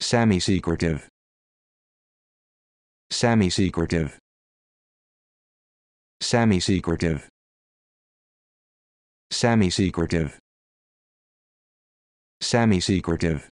Sammy secretive. Sammy secretive. Sammy secretive. Sammy secretive. Sammy secretive.